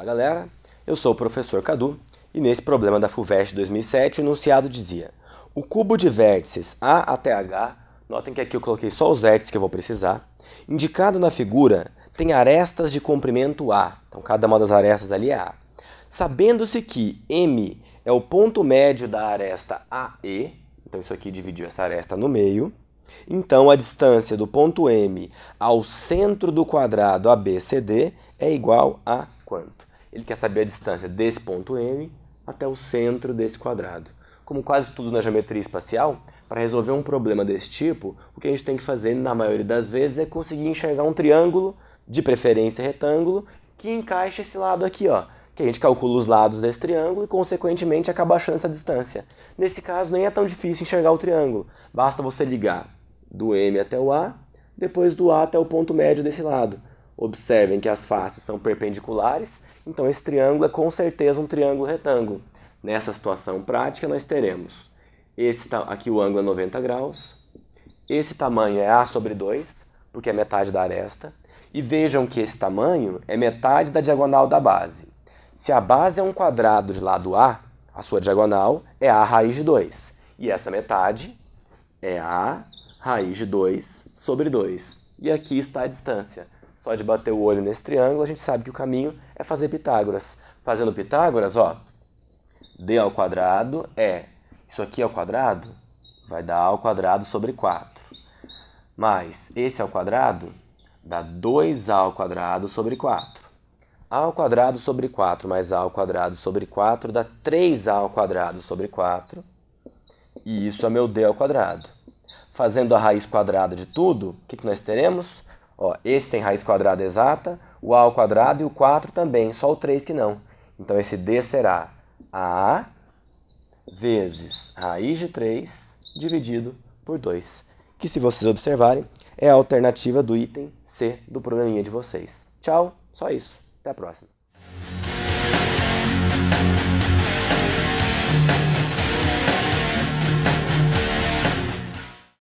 Olá, galera. Eu sou o professor Cadu e nesse problema da FUVEST 2007 o enunciado dizia: o cubo de vértices A até H, notem que aqui eu coloquei só os vértices que eu vou precisar, indicado na figura, tem arestas de comprimento A. Então cada uma das arestas ali é A. Sabendo-se que M é o ponto médio da aresta AE, então isso aqui dividiu essa aresta no meio, então, a distância do ponto M ao centro do quadrado ABCD é igual a quanto? ele quer saber a distância desse ponto M até o centro desse quadrado. Como quase tudo na geometria espacial, para resolver um problema desse tipo, o que a gente tem que fazer, na maioria das vezes, é conseguir enxergar um triângulo, de preferência retângulo, que encaixa esse lado aqui, ó. Que a gente calcula os lados desse triângulo e, consequentemente, acaba achando essa distância. Nesse caso, nem é tão difícil enxergar o triângulo. Basta você ligar do M até o A, depois do A até o ponto médio desse lado. Observem que as faces são perpendiculares, então esse triângulo é com certeza um triângulo retângulo. Nessa situação prática, nós teremos esse aqui o ângulo é 90 graus, esse tamanho é A sobre 2, porque é metade da aresta, e vejam que esse tamanho é metade da diagonal da base. Se a base é um quadrado de lado A, a sua diagonal é A raiz de 2, e essa metade é A raiz de 2 sobre 2. E aqui está a distância, só de bater o olho nesse triângulo, a gente sabe que o caminho é fazer Pitágoras. Fazendo Pitágoras, ó, d ao quadrado é, isso aqui ao quadrado, vai dar a ao quadrado sobre 4. Mais esse ao quadrado dá 2a ao quadrado sobre 4. a ao quadrado sobre 4 mais a ao quadrado sobre 4 dá 3a ao quadrado sobre 4. E isso é meu d ao quadrado. Fazendo a raiz quadrada de tudo, o que, que nós teremos? Ó, esse tem raiz quadrada exata, o A ao quadrado e o 4 também, só o 3 que não. Então esse D será A vezes raiz de 3 dividido por 2, que se vocês observarem é a alternativa do item C do probleminha de vocês. Tchau, só isso. Até a próxima.